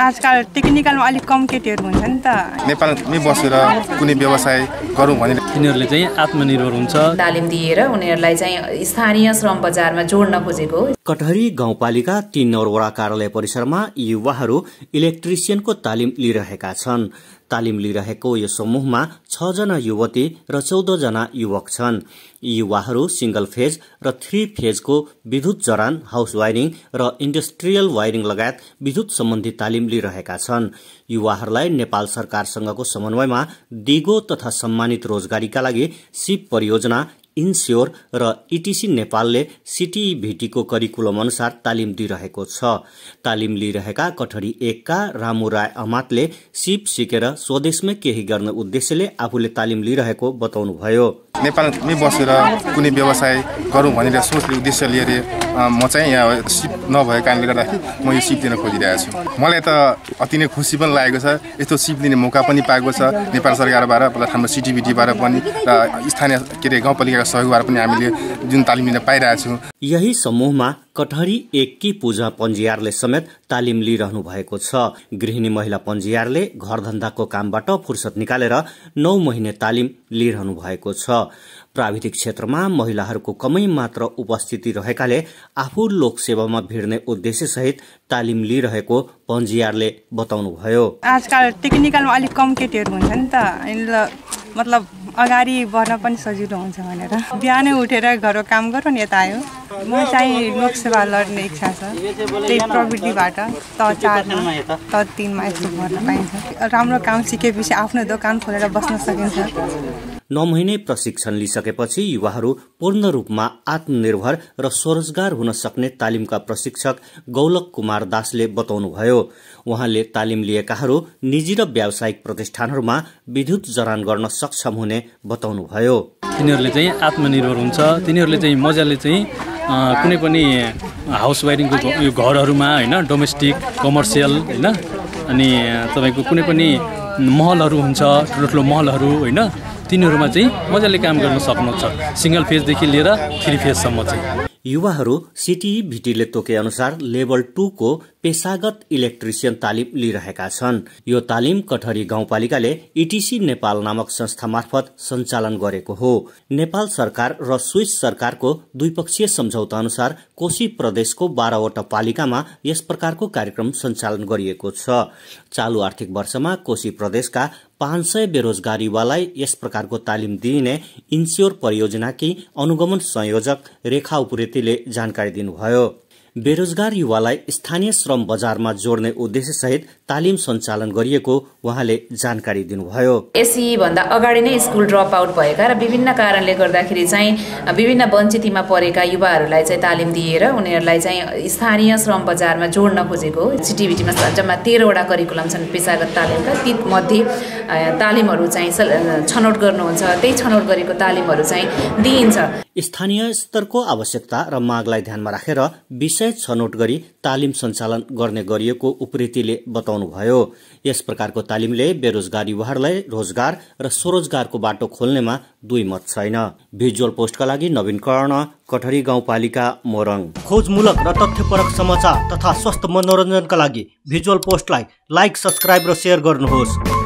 आजकल टेक्निकलमा अलिक कम केटीहरू हुन्छ नि त नेपालमै बसेर कुनै व्यवसाय गरौँ भने तिनीहरूले चाहिँ आत्मनिर्भर हुन्छ तालिम दिएर उनीहरूलाई चाहिँ स्थानीय श्रम बजारमा जोड्न खोजेको कटहरी गाउँपालिका तीन वडा कार्यालय परिसरमा युवाहरू इलेक्ट्रिसियनको तालिम लिइरहेका छन् तालिम लिइरहेको यो समूहमा छजना युवती र चौधजना युवक छन् यी युवाहरू सिंगल फेज र थ्री फेजको विद्युत जडान हाउस वायरिङ र इन्डस्ट्रियल वायरिङ लगायत विद्युत सम्बन्धी तालिम लिइरहेका छन् युवाहरूलाई नेपाल सरकारसँगको समन्वयमा दिगो तथा सम्मानित रोजगारीका लागि सिप परियोजना इन्स्योर र इटिसी नेपालले सिटिभिटीको करिकुलम अनुसार तालिम दिइरहेको छ तालिम लिइरहेका कठरी एकका रामु राय अमातले सिप सिकेर स्वदेशमै केही गर्न उद्देश्यले आफूले तालिम लिइरहेको बताउनुभयो नेपालमै बसेर कुनै व्यवसाय गरौँ भनेर सोचले उद्देश्य लिएर म चाहिँ यहाँ सिप नभएको कारणले गर्दाखेरि म यो सिप लिन खोजिरहेको छु मलाई त अति नै खुसी पनि लागेको छ यस्तो सिप लिने मौका पनि पाएको छ नेपाल सरकारबाट हाम्रो सिटिभिटीबाट पनि र स्थानीय के अरे गाउँपालिका सरकारका सहयोगबाट पनि हामीले जुन तालिम लिन पाइरहेछौँ यही समूहमा कटहरी एककी पूजा पन्जियारले समेत तालिम लिइरहनु भएको छ गृहिणी महिला पन्जियारले घरधन्दाको कामबाट फुर्सद निकालेर नौ महिने तालिम लिइरहनु भएको छ प्राविधिक क्षेत्रमा महिलाहरूको कमै मात्र उपस्थिति रहेकाले आफू लोकसेवामा भिड्ने उद्देश्यसहित तालिम लिइरहेको पन्जियारले बताउनुभयो आजकल टेक्निकलमा अलिक कम केटीहरू हुन्छ नि त मतलब अगाडि बढ्न पनि सजिलो हुन्छ भनेर बिहानै उठेर घरको काम गरौँ यता आयो म चाहिँ लोकसेवा लड्ने इच्छा छ त्यही प्रविधिबाट त चार त तिनमा यस्तो गर्न पाइन्छ राम्रो काम सिकेपछि आफ्नो दोकान खोलेर बस्न सकिन्छ नौ महिने प्रशिक्षण लिइसकेपछि युवाहरू पूर्ण रूपमा आत्मनिर्भर र स्वरोजगार हुन सक्ने तालिमका प्रशिक्षक गौलक कुमार दासले बताउनुभयो उहाँले तालिम लिएकाहरू निजी र व्यावसायिक प्रतिष्ठानहरूमा विद्युत जडान गर्न सक्षम हुने बताउनुभयो तिनीहरूले चाहिँ आत्मनिर्भर हुन्छ तिनीहरूले चाहिँ मजाले चाहिँ कुनै पनि हाउस वायरिङको यो घरहरूमा होइन डोमेस्टिक कमर्सियल होइन अनि तपाईँको कुनै पनि महलहरू हुन्छ ठुलो ठुलो महलहरू होइन तिनीहरूमा चाहिँ मजाले काम गर्न सक्नुहुन्छ सिङ्गल फेजदेखि लिएर थ्री फेजसम्म चाहिँ युवाहरू सिटी भिटीले तोके अनुसार लेभल टूको पेसागत इलेक्ट्रिसियन तालिम लिइरहेका छन् यो तालिम कठरी गाउँपालिकाले इटिसी नेपाल नामक संस्था मार्फत सञ्चालन गरेको हो नेपाल सरकार र स्विस सरकारको द्विपक्षीय सम्झौता अनुसार कोशी प्रदेशको बाह्रवटा पालिकामा यस प्रकारको कार्यक्रम सञ्चालन गरिएको छ चालु आर्थिक वर्षमा कोशी प्रदेशका पाँच सय बेरोजगारीवालाई यस प्रकारको तालिम दिइने इन्स्योर परियोजनाकी अनुगमन संयोजक रेखा उप्रेतीले जानकारी दिनुभयो बेरोजगार युवालाई स्थानीय श्रम बजारमा जोड्ने उद्देश्यसहित तालिम सञ्चालन गरिएको उहाँले जानकारी दिनुभयो एसई भन्दा अगाडि नै स्कुल ड्रप आउट भएका र विभिन्न कारणले गर्दाखेरि चाहिँ विभिन्न वञ्चितमा परेका युवाहरूलाई चाहिँ तालिम दिएर उनीहरूलाई चाहिँ स्थानीय श्रम बजारमा जोड्न खोजेको सिटिभिटीमा जम्मा तेह्रवटा करिकुलम छन् पेसागत तालिमका ती मध्ये तालिमहरू चाहिँ छनौट गर्नुहुन्छ त्यही छनौट गरेको तालिमहरू चाहिँ दिइन्छ स्थानीय स्तरको आवश्यकता र मागलाई ध्यानमा राखेर विषय छनौट गरी तालिम सञ्चालन गर्ने गरिएको उप्रेतीले भयो यस प्रकारको तालिमले बेरोजगार युवाहरूलाई रोजगार र स्वरोजगारको बाटो खोल्नेमा दुई मत छैन भिजुअल पोस्टका लागि नवीन कर्ण कठरी गाउँपालिका मोरङ खोजमूलक र तथ्यपरक समाचार तथा स्वस्थ मनोरञ्जनका लागि भिजुअल पोस्टलाई लाइक सब्सक्राइब र सेयर गर्नुहोस्